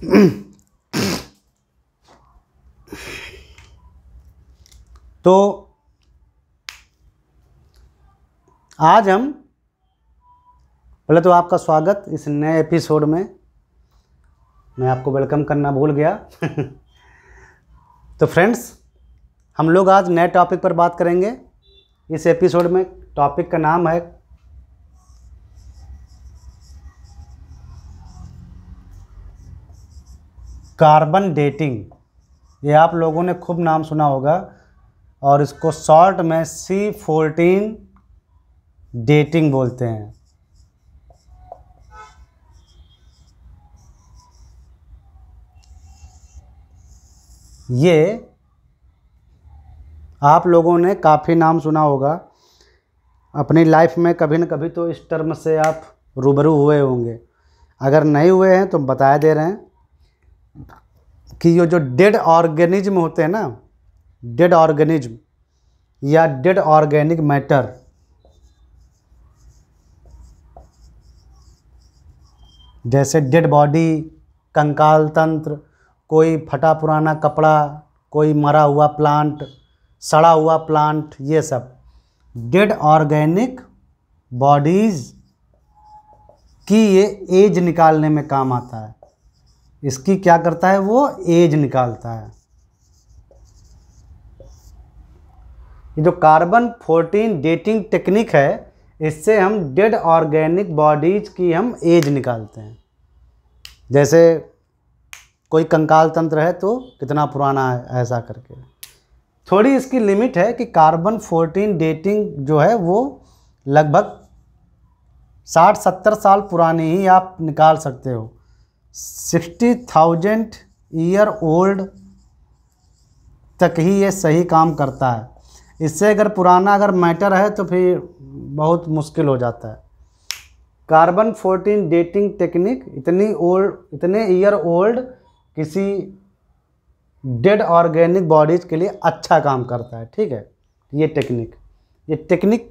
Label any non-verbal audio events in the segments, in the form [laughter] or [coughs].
[coughs] तो आज हम पहले तो आपका स्वागत इस नए एपिसोड में मैं आपको वेलकम करना भूल गया [laughs] तो फ्रेंड्स हम लोग आज नए टॉपिक पर बात करेंगे इस एपिसोड में टॉपिक का नाम है कार्बन डेटिंग ये आप लोगों ने खूब नाम सुना होगा और इसको शॉर्ट में सी फोर्टीन डेटिंग बोलते हैं ये आप लोगों ने काफ़ी नाम सुना होगा अपनी लाइफ में कभी न कभी तो इस टर्म से आप रूबरू हुए होंगे अगर नहीं हुए हैं तो बताए दे रहे हैं कि ये जो डेड ऑर्गेनिज्म होते हैं ना डेड ऑर्गेनिज्म या डेड ऑर्गेनिक मैटर जैसे डेड बॉडी कंकाल तंत्र कोई फटा पुराना कपड़ा कोई मरा हुआ प्लांट सड़ा हुआ प्लांट ये सब डेड ऑर्गेनिक बॉडीज़ की ये एज निकालने में काम आता है इसकी क्या करता है वो एज निकालता है ये जो कार्बन फोर्टीन डेटिंग टेक्निक है इससे हम डेड ऑर्गेनिक बॉडीज की हम एज निकालते हैं जैसे कोई कंकाल तंत्र है तो कितना पुराना है ऐसा करके थोड़ी इसकी लिमिट है कि कार्बन फोर्टीन डेटिंग जो है वो लगभग साठ सत्तर साल पुरानी ही आप निकाल सकते हो सिक्सटी थाउजेंड ईयर ओल्ड तक ही ये सही काम करता है इससे अगर पुराना अगर मैटर है तो फिर बहुत मुश्किल हो जाता है कार्बन फोर्टीन डेटिंग टेक्निक इतनी ओल्ड इतने ईयर ओल्ड किसी डेड ऑर्गेनिक बॉडीज़ के लिए अच्छा काम करता है ठीक है ये टेक्निक ये टेक्निक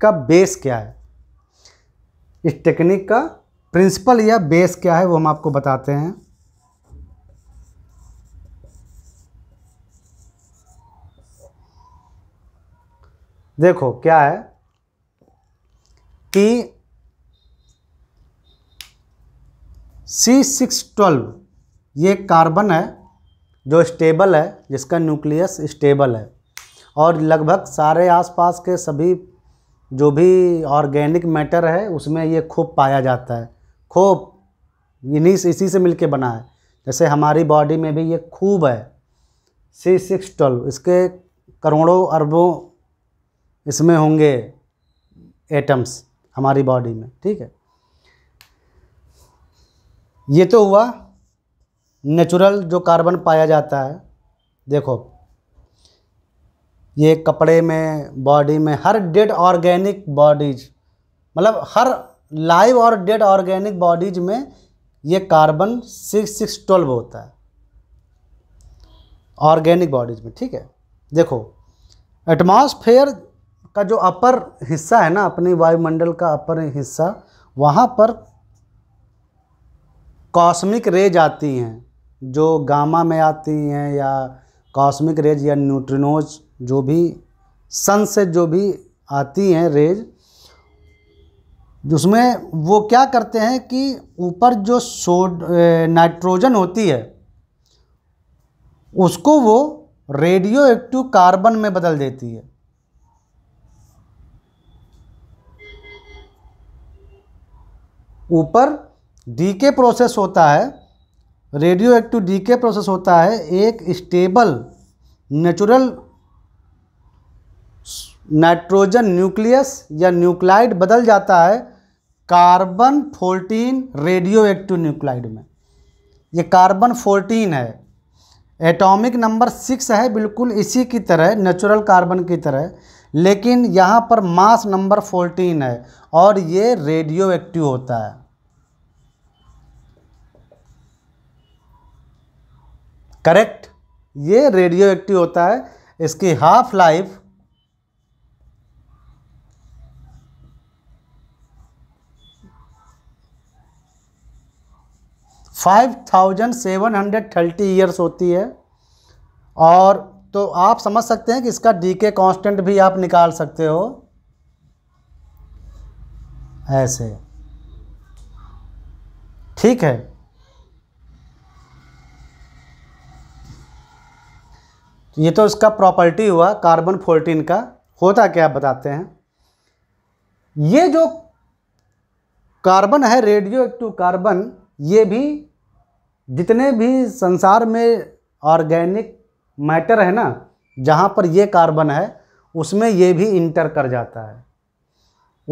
का बेस क्या है इस टेक्निक का प्रिंसिपल या बेस क्या है वो हम आपको बताते हैं देखो क्या है कि सी सिक्स ट्वेल्व ये कार्बन है जो स्टेबल है जिसका न्यूक्लियस स्टेबल है और लगभग सारे आसपास के सभी जो भी ऑर्गेनिक मैटर है उसमें ये खूब पाया जाता है खूब इन्हीं से इसी से मिल बना है जैसे हमारी बॉडी में भी ये खूब है सी सिक्स ट्वेल्व इसके करोड़ों अरबों इसमें होंगे एटम्स हमारी बॉडी में ठीक है ये तो हुआ नेचुरल जो कार्बन पाया जाता है देखो ये कपड़े में बॉडी में हर डेड ऑर्गेनिक बॉडीज मतलब हर लाइव और डेड ऑर्गेनिक बॉडीज में ये कार्बन सिक्स सिक्स ट्वेल्व होता है ऑर्गेनिक बॉडीज में ठीक है देखो एटमॉस्फेयर का जो अपर हिस्सा है ना अपने वायुमंडल का अपर हिस्सा वहाँ पर कॉस्मिक रेज आती हैं जो गामा में आती हैं या कॉस्मिक रेज या न्यूट्रिनोज जो भी सन से जो भी आती हैं रेज उसमें वो क्या करते हैं कि ऊपर जो सोड नाइट्रोजन होती है उसको वो रेडियो एक्टिव कार्बन में बदल देती है ऊपर डी के प्रोसेस होता है radioactive decay process होता है एक स्टेबल नेचुरल नाइट्रोजन न्यूक्लियस या न्यूक्लाइड बदल जाता है carbon fourteen radioactive nuclide में ये कार्बन फोर्टीन है एटॉमिक नंबर सिक्स है बिल्कुल इसी की तरह नेचुरल कार्बन की तरह लेकिन यहाँ पर मास नंबर फोर्टीन है और ये रेडियो एक्टिव होता है करेक्ट ये रेडियो एक्टिव होता है इसकी half life five thousand seven hundred thirty years होती है और तो आप समझ सकते हैं कि इसका डी के कॉन्स्टेंट भी आप निकाल सकते हो ऐसे ठीक है तो ये तो इसका प्रॉपर्टी हुआ कार्बन फोर्टीन का होता क्या आप बताते हैं ये जो कार्बन है रेडियो एक्टिव कार्बन ये भी जितने भी संसार में ऑर्गेनिक मैटर है ना जहाँ पर ये कार्बन है उसमें ये भी इंटर कर जाता है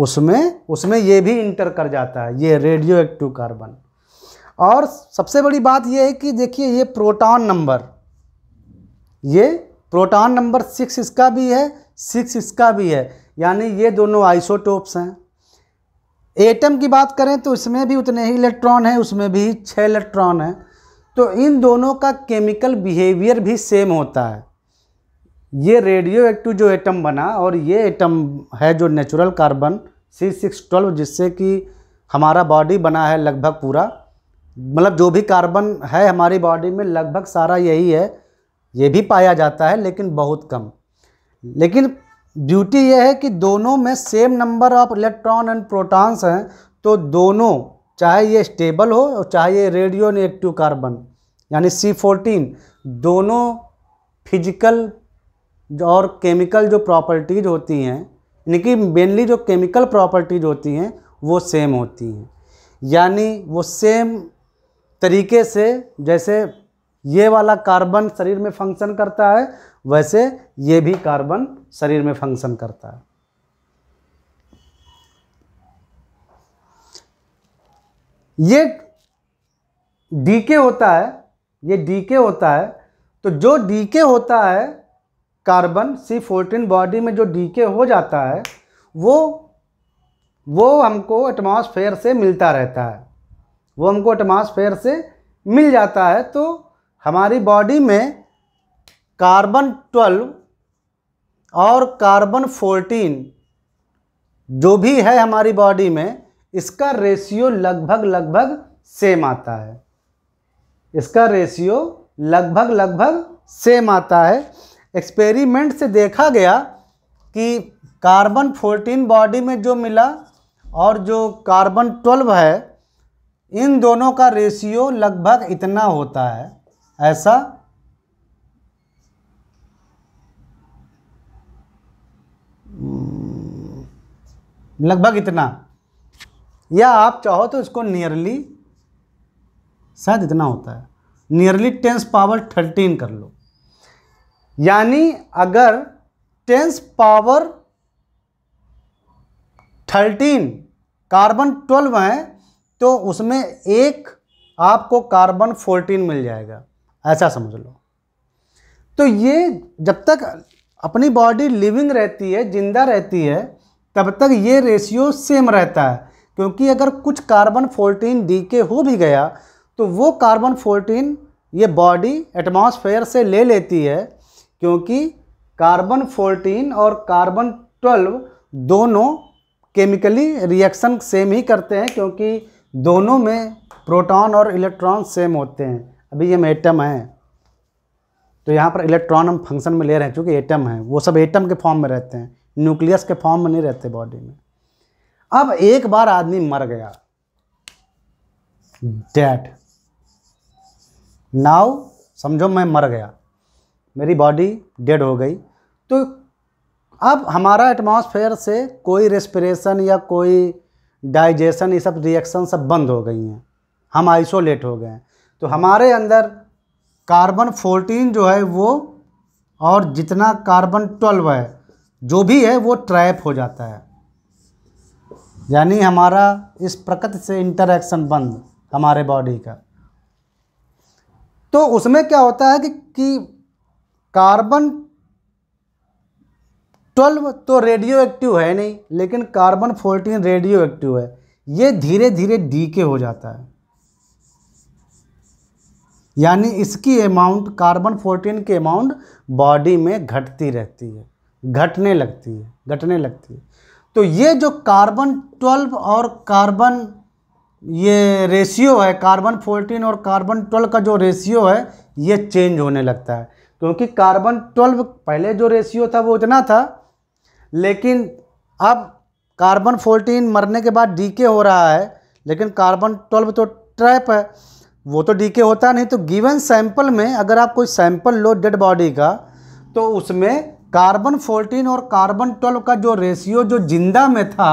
उसमें उसमें ये भी इंटर कर जाता है ये रेडियो एक्टिव कार्बन और सबसे बड़ी बात यह है कि देखिए ये प्रोटॉन नंबर ये प्रोटॉन नंबर सिक्स इसका भी है सिक्स इसका भी है यानी ये दोनों आइसोटोप्स हैं एटम की बात करें तो इसमें भी उतने ही इलेक्ट्रॉन हैं उसमें भी छः इलेक्ट्रॉन हैं तो इन दोनों का केमिकल बिहेवियर भी सेम होता है ये रेडियो एक्टिव जो एटम बना और ये एटम है जो natural carbon C six twelve जिससे कि हमारा बॉडी बना है लगभग पूरा मतलब जो भी कार्बन है हमारी बॉडी में लगभग सारा यही है ये भी पाया जाता है लेकिन बहुत कम लेकिन ब्यूटी ये है कि दोनों में same number of electron and protons हैं तो दोनों चाहे ये स्टेबल हो और चाहे ये रेडियो नेगेटिव कार्बन यानी सी फोर्टीन दोनों फिजिकल और केमिकल जो प्रॉपर्टीज़ होती हैं यानी कि मेनली जो केमिकल प्रॉपर्टीज़ होती हैं वो सेम होती हैं यानी वो सेम तरीके से जैसे ये वाला कार्बन शरीर में फंक्शन करता है वैसे ये भी कार्बन शरीर में फंक्शन करता है ये डीके होता है ये डीके होता है तो जो डीके होता है कार्बन सी फोर्टीन बॉडी में जो डीके हो जाता है वो वो हमको एटमॉस्फेयर से मिलता रहता है वो हमको एटमॉस्फेयर से मिल जाता है तो हमारी बॉडी में कार्बन ट्वेल्व और कार्बन फोर्टीन जो भी है हमारी बॉडी में इसका रेशियो लगभग लगभग सेम आता है इसका रेशियो लगभग लगभग सेम आता है एक्सपेरिमेंट से देखा गया कि कार्बन 14 बॉडी में जो मिला और जो कार्बन 12 है इन दोनों का रेशियो लगभग इतना होता है ऐसा लगभग इतना या आप चाहो तो इसको नियरली शायद इतना होता है नियरली टेंस पावर थर्टीन कर लो यानी अगर tens power thirteen carbon twelve है तो उसमें एक आपको कार्बन फोर्टीन मिल जाएगा ऐसा समझ लो तो ये जब तक अपनी बॉडी लिविंग रहती है जिंदा रहती है तब तक ये रेशियो सेम रहता है क्योंकि अगर कुछ कार्बन फोर्टीन के हो भी गया तो वो कार्बन फोर्टीन ये बॉडी एटमॉस्फेयर से ले लेती है क्योंकि कार्बन फोर्टीन और कार्बन ट्वेल्व दोनों केमिकली रिएक्शन सेम ही करते हैं क्योंकि दोनों में प्रोटॉन और इलेक्ट्रॉन सेम होते हैं अभी ये एटम हैं तो यहाँ पर इलेक्ट्रॉन हम फंक्शन में ले रहे हैं चूँकि एटम है वो सब एटम के फॉर्म में रहते हैं न्यूक्लियस के फॉर्म में नहीं रहते बॉडी में अब एक बार आदमी मर गया डेट नाव समझो मैं मर गया मेरी बॉडी डेड हो गई तो अब हमारा एटमॉस्फेयर से कोई रेस्पिरेशन या कोई डाइजेशन ये सब रिएक्शन सब बंद हो गई हैं हम आइसोलेट हो गए हैं तो हमारे अंदर कार्बन फोर्टीन जो है वो और जितना कार्बन ट्वेल्व है जो भी है वो ट्रैप हो जाता है यानी हमारा इस प्रकृति से इंटरेक्शन बंद हमारे बॉडी का तो उसमें क्या होता है कि, कि कार्बन ट्वेल्व तो रेडियो एक्टिव है नहीं लेकिन कार्बन फोर्टीन रेडियो एक्टिव है ये धीरे धीरे डीके हो जाता है यानी इसकी अमाउंट कार्बन फोर्टीन के अमाउंट बॉडी में घटती रहती है घटने लगती है घटने लगती है तो ये जो कार्बन 12 और कार्बन ये रेशियो है कार्बन 14 और कार्बन 12 का जो रेशियो है ये चेंज होने लगता है क्योंकि कार्बन 12 पहले जो रेशियो था वो उतना था लेकिन अब कार्बन 14 मरने के बाद डीके हो रहा है लेकिन कार्बन 12 तो ट्रैप है वो तो डीके होता नहीं तो गिवन सैंपल में अगर आप कोई सैंपल लो डेड बॉडी का तो उसमें कार्बन 14 और कार्बन 12 का जो रेशियो जो जिंदा में था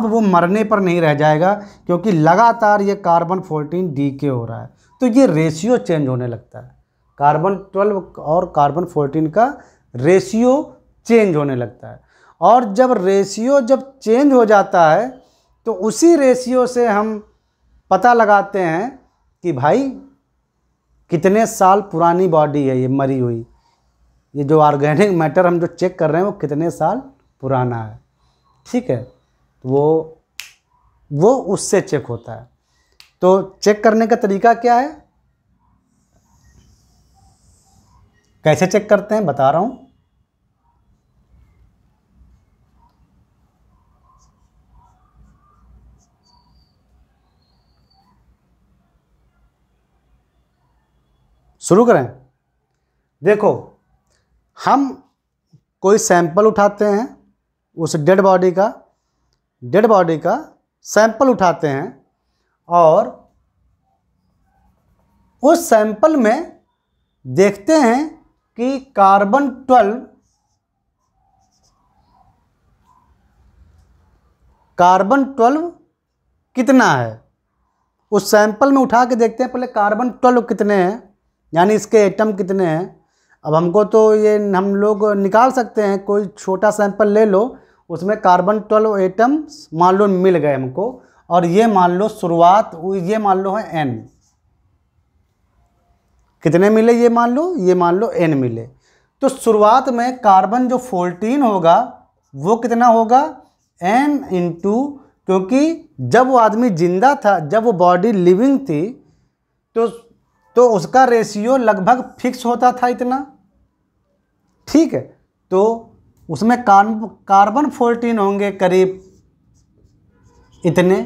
अब वो मरने पर नहीं रह जाएगा क्योंकि लगातार ये कार्बन 14 डी के हो रहा है तो ये रेशियो चेंज होने लगता है कार्बन 12 और कार्बन 14 का रेशियो चेंज होने लगता है और जब रेशियो जब चेंज हो जाता है तो उसी रेशियो से हम पता लगाते हैं कि भाई कितने साल पुरानी बॉडी है ये मरी हुई ये जो ऑर्गेनिक मैटर हम जो चेक कर रहे हैं वो कितने साल पुराना है ठीक है तो वो वो उससे चेक होता है तो चेक करने का तरीका क्या है कैसे चेक करते हैं बता रहा हूँ शुरू करें देखो हम कोई सैंपल उठाते हैं उस डेड बॉडी का डेड बॉडी का सैंपल उठाते हैं और उस सैंपल में देखते हैं कि कार्बन ट्वेल्व कार्बन ट्वेल्व कितना है उस सैंपल में उठा के देखते हैं पहले कार्बन ट्वेल्व कितने हैं यानी इसके एटम कितने हैं अब हमको तो ये हम लोग निकाल सकते हैं कोई छोटा सैंपल ले लो उसमें कार्बन ट्वेल्व एटम्स मान लो मिल गए हमको और ये मान लो शुरुआत ये मान लो है एन कितने मिले ये मान लो ये मान लो एन मिले तो शुरुआत में कार्बन जो फोर्टीन होगा वो कितना होगा एन इंटू क्योंकि जब वो आदमी जिंदा था जब वो बॉडी लिविंग थी तो तो उसका रेशियो लगभग फिक्स होता था इतना ठीक है तो उसमें कार्ब कार्बन फोर्टीन होंगे करीब इतने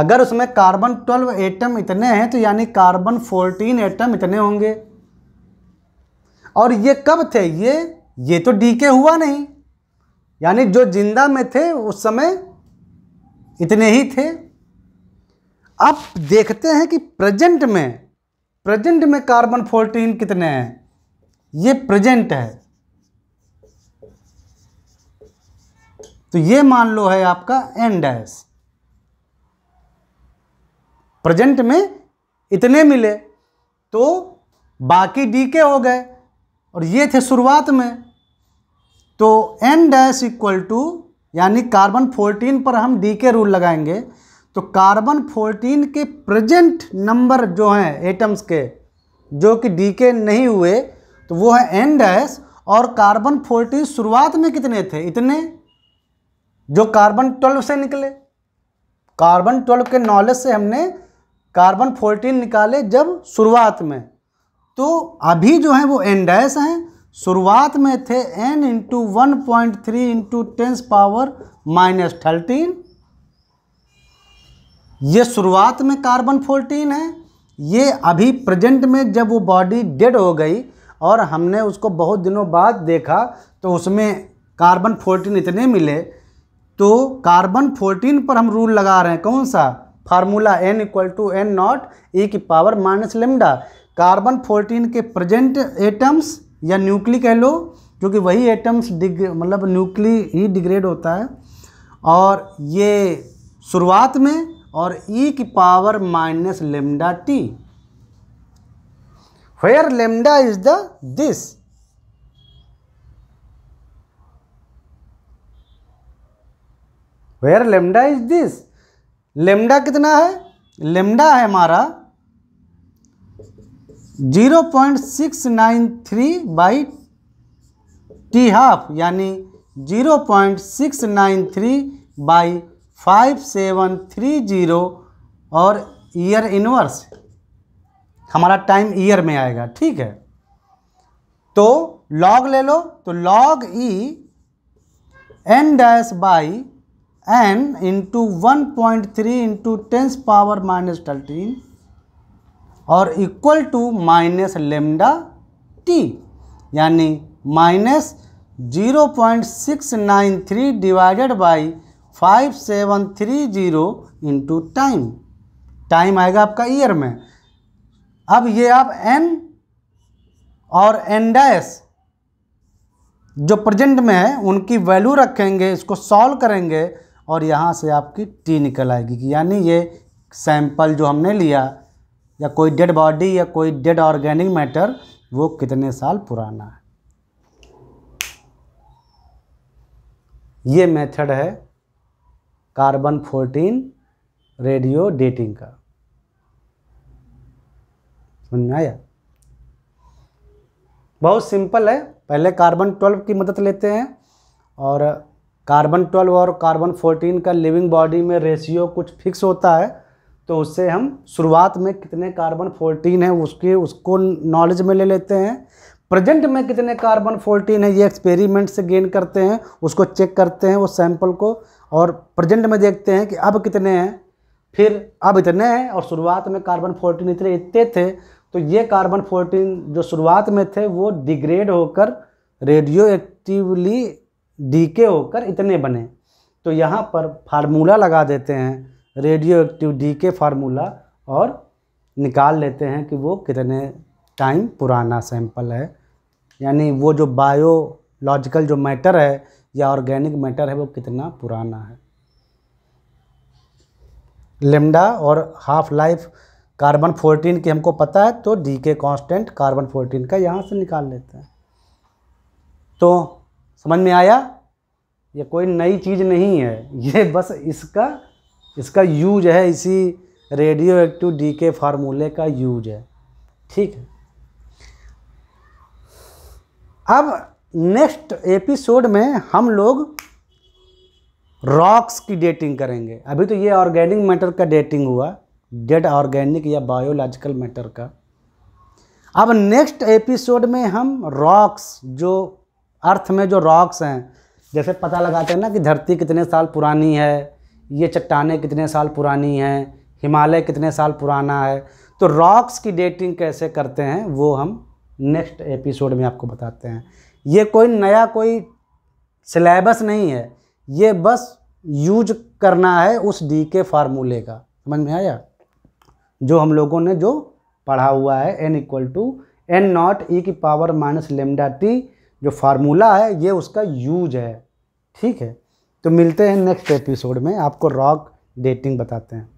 अगर उसमें कार्बन ट्वेल्व एटम इतने हैं तो यानी कार्बन फोर्टीन एटम इतने होंगे और ये कब थे ये ये तो डीके हुआ नहीं यानी जो जिंदा में थे उस समय इतने ही थे अब देखते हैं कि प्रेजेंट में प्रेजेंट में कार्बन फोर्टीन कितने हैं ये प्रेजेंट है तो ये मान लो है आपका एन डैश प्रेजेंट में इतने मिले तो बाकी डी के हो गए और ये थे शुरुआत में तो एन डैश इक्वल टू यानी कार्बन 14 पर हम डी के रूल लगाएंगे तो कार्बन 14 के प्रेजेंट नंबर जो हैं एटम्स के जो कि डी के नहीं हुए तो वो है एन डैश और कार्बन फोर्टीन शुरुआत में कितने थे इतने जो कार्बन ट्वेल्व से निकले कार्बन ट्वेल्व के नॉलेज से हमने कार्बन फोर्टीन निकाले जब शुरुआत में तो अभी जो है वो एन डैश हैं शुरुआत में थे N into one point three into tens power minus thirteen ये शुरुआत में कार्बन फोर्टीन है ये अभी प्रेजेंट में जब वो बॉडी डेड हो गई और हमने उसको बहुत दिनों बाद देखा तो उसमें कार्बन फोर्टीन इतने मिले तो कार्बन फोर्टीन पर हम रूल लगा रहे हैं कौन सा formula N equal to N not E की power minus lambda carbon fourteen के प्रेजेंट एटम्स या न्यूक्ली कह लो क्योंकि वही एटम्स डिग मतलब न्यूक्ली ही डिग्रेड होता है और ये शुरुआत में और ई e की power minus lambda T where lambda is the this where lambda is this lambda कितना है लेमडा है हमारा zero point six nine three by T half यानी zero point six nine three by five seven three zero और year inverse हमारा time year में आएगा ठीक है तो लॉग ले लो तो log E N dash by N into one point three into tens power minus thirteen और equal to minus lambda T यानी minus zero point six nine three divided by five seven three zero into time time आएगा आपका year में अब ये आप N और N dash जो प्रेजेंट में है उनकी वैल्यू रखेंगे इसको सॉल्व करेंगे और यहाँ से आपकी टी निकल आएगी कि यानी ये सैंपल जो हमने लिया या कोई डेड बॉडी या कोई डेड ऑर्गेनिक मैटर वो कितने साल पुराना है ये मेथड है कार्बन 14 रेडियो डेटिंग का समझ में आया बहुत सिंपल है पहले कार्बन ट्वेल्व की मदद लेते हैं और कार्बन ट्वेल्व और कार्बन फोर्टीन का लिविंग बॉडी में रेशियो कुछ फिक्स होता है तो उससे हम शुरुआत में कितने कार्बन फोर्टीन है उसके उसको नॉलेज में ले लेते हैं प्रेजेंट में कितने कार्बन फोर्टीन है ये एक्सपेरिमेंट से गेन करते हैं उसको चेक करते हैं उस सैंपल को और प्रेजेंट में देखते हैं कि अब कितने हैं फिर अब इतने हैं और शुरुआत में कार्बन फोर्टीन इतने इतने थे तो ये कार्बन 14 जो शुरुआत में थे वो डिग्रेड होकर रेडियो एक्टिवली डीके होकर इतने बने तो यहाँ पर फार्मूला लगा देते हैं रेडियो एक्टिव डीके फार्मूला और निकाल लेते हैं कि वो कितने टाइम पुराना सैंपल है यानी वो जो बायोलॉजिकल जो मैटर है या ऑर्गेनिक मैटर है वो कितना पुराना है लेमडा और हाफ लाइफ कार्बन फोर्टीन की हमको पता है तो डी के कॉन्स्टेंट कार्बन फोर्टीन का यहाँ से निकाल लेते हैं तो समझ में आया ये कोई नई चीज़ नहीं है ये बस इसका इसका यूज है इसी रेडियो एक्टिव डी के फार्मूले का यूज है ठीक है अब नेक्स्ट एपिसोड में हम लोग रॉक्स की डेटिंग करेंगे अभी तो ये ऑर्गेनिक मैटर का डेटिंग हुआ डेड ऑर्गेनिक या बायोलॉजिकल मैटर का अब नेक्स्ट एपिसोड में हम रॉक्स जो अर्थ में जो रॉक्स हैं जैसे पता लगाते हैं ना कि धरती कितने साल पुरानी है ये चट्टाने कितने साल पुरानी हैं हिमालय कितने साल पुराना है तो रॉक्स की डेटिंग कैसे करते हैं वो हम नेक्स्ट एपिसोड में आपको बताते हैं ये कोई नया कोई सिलेबस नहीं है ये बस यूज करना है उस डी के फार्मूले का समझ में आया जो हम लोगों ने जो पढ़ा हुआ है N equal to N not E की पावर माइनस लेमडा टी जो फार्मूला है ये उसका यूज है ठीक है तो मिलते हैं नेक्स्ट एपिसोड में आपको रॉक डेटिंग बताते हैं